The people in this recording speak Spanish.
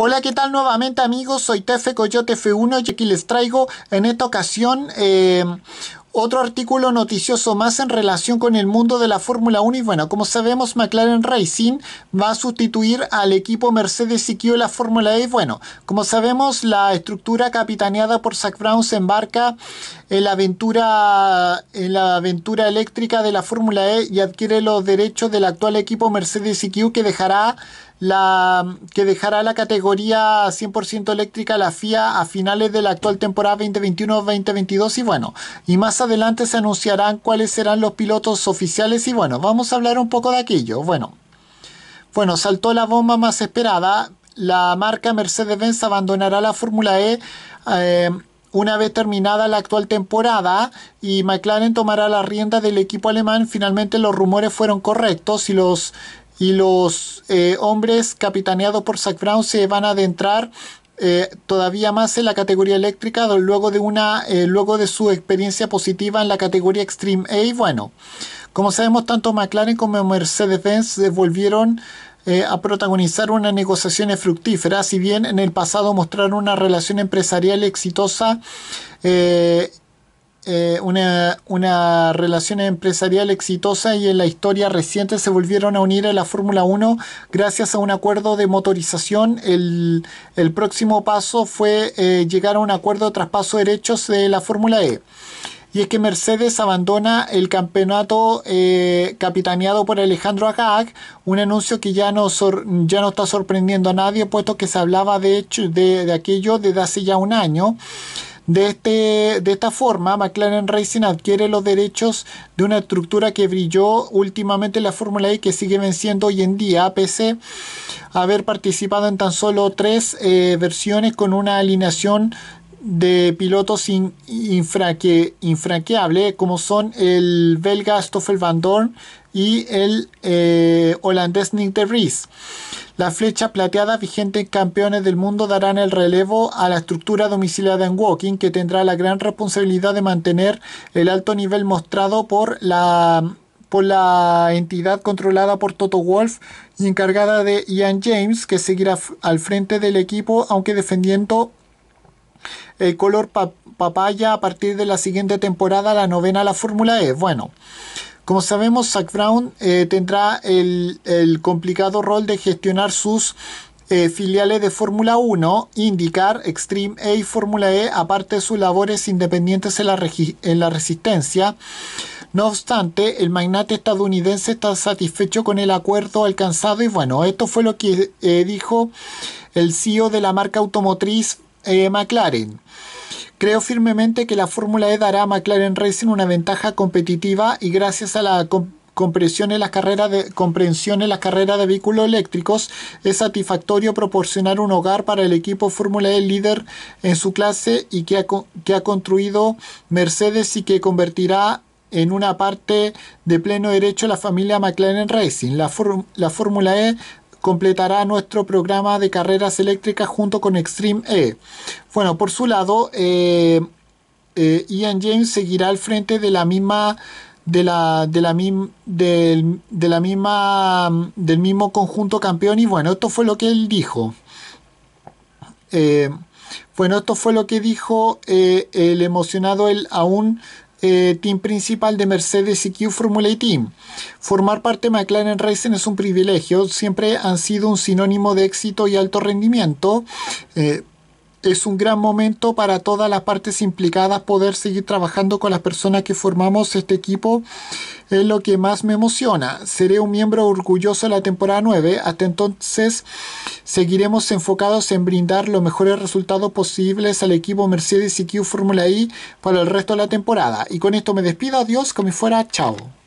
Hola, ¿qué tal nuevamente amigos? Soy Tefe Coyote F1 y aquí les traigo en esta ocasión em, otro artículo noticioso más en relación con el mundo de la Fórmula 1 y bueno, como sabemos McLaren Racing va a sustituir al equipo Mercedes y de la Fórmula E. Bueno, como sabemos la estructura capitaneada por Zach Brown se embarca en la aventura, en la aventura eléctrica de la Fórmula E y adquiere los derechos del actual equipo Mercedes EQ que dejará la que dejará la categoría 100% eléctrica la FIA a finales de la actual temporada 2021-2022 y bueno, y más adelante se anunciarán cuáles serán los pilotos oficiales y bueno, vamos a hablar un poco de aquello. Bueno, bueno, saltó la bomba más esperada, la marca Mercedes-Benz abandonará la Fórmula E eh, una vez terminada la actual temporada y McLaren tomará la rienda del equipo alemán. Finalmente los rumores fueron correctos y los y los eh, hombres capitaneados por Zach Brown se van a adentrar eh, todavía más en la categoría eléctrica luego de una eh, luego de su experiencia positiva en la categoría Extreme A bueno como sabemos tanto McLaren como Mercedes-Benz volvieron a protagonizar unas negociaciones fructíferas si bien en el pasado mostraron una relación empresarial exitosa eh, una, una, relación empresarial exitosa y en la historia reciente se volvieron a unir a la Fórmula 1 gracias a un acuerdo de motorización. El, el próximo paso fue eh, llegar a un acuerdo de traspaso de derechos de la Fórmula E. Y es que Mercedes abandona el campeonato eh, capitaneado por Alejandro Agag, un anuncio que ya no, ya no está sorprendiendo a nadie, puesto que se hablaba de, hecho de, de aquello desde hace ya un año. De, este, de esta forma, McLaren Racing adquiere los derechos de una estructura que brilló últimamente en la Fórmula E que sigue venciendo hoy en día, a haber participado en tan solo tres eh, versiones con una alineación de pilotos infranqueables infranqueable como son el belga Stoffel Van Dorn, y el eh, holandés Nick de Vries. La flecha plateada vigente Campeones del Mundo darán el relevo a la estructura domiciliada en Walking, que tendrá la gran responsabilidad de mantener el alto nivel mostrado por la, por la entidad controlada por Toto Wolf y encargada de Ian James, que seguirá al frente del equipo, aunque defendiendo el eh, color papaya a partir de la siguiente temporada, la novena la Fórmula E. Bueno. Como sabemos, Zach Brown eh, tendrá el, complicado rol de gestionar sus eh, filiales de Fórmula 1, indicar Extreme A y Fórmula E, aparte de sus labores independientes en la, en la resistencia. No obstante, el magnate estadounidense está satisfecho con el acuerdo alcanzado y bueno, esto fue lo que eh, dijo el CEO de la marca automotriz McLaren. Creo firmemente que la Fórmula E dará a McLaren Racing una ventaja competitiva y gracias a la comprensión en las carreras de comprensión en las carreras de vehículos eléctricos es satisfactorio proporcionar un hogar para el equipo Fórmula E líder en su clase y que ha, construido Mercedes y que convertirá en una parte de pleno derecho la familia McLaren Racing. la Fórmula E completará nuestro programa de carreras eléctricas junto con Extreme E. Bueno, por su lado, eh, eh, Ian James seguirá al frente de la misma de la, de la, del, misma del mismo conjunto campeón y bueno, esto fue lo que él dijo. Eh, bueno, esto fue lo que dijo el emocionado, el aún eh, team principal de Mercedes y Q Formula e Team. Formar parte de McLaren Racing es un privilegio, siempre han sido un sinónimo de éxito y alto rendimiento. Eh, es un gran momento para todas las partes implicadas poder seguir trabajando con las personas que formamos este equipo. Es lo que más me emociona. Seré un miembro orgulloso de la temporada 9. Hasta entonces seguiremos enfocados en brindar los mejores resultados posibles al equipo Mercedes y Q Fórmula I para el resto de la temporada. Y con esto me despido. Adiós, como fuera. Chao.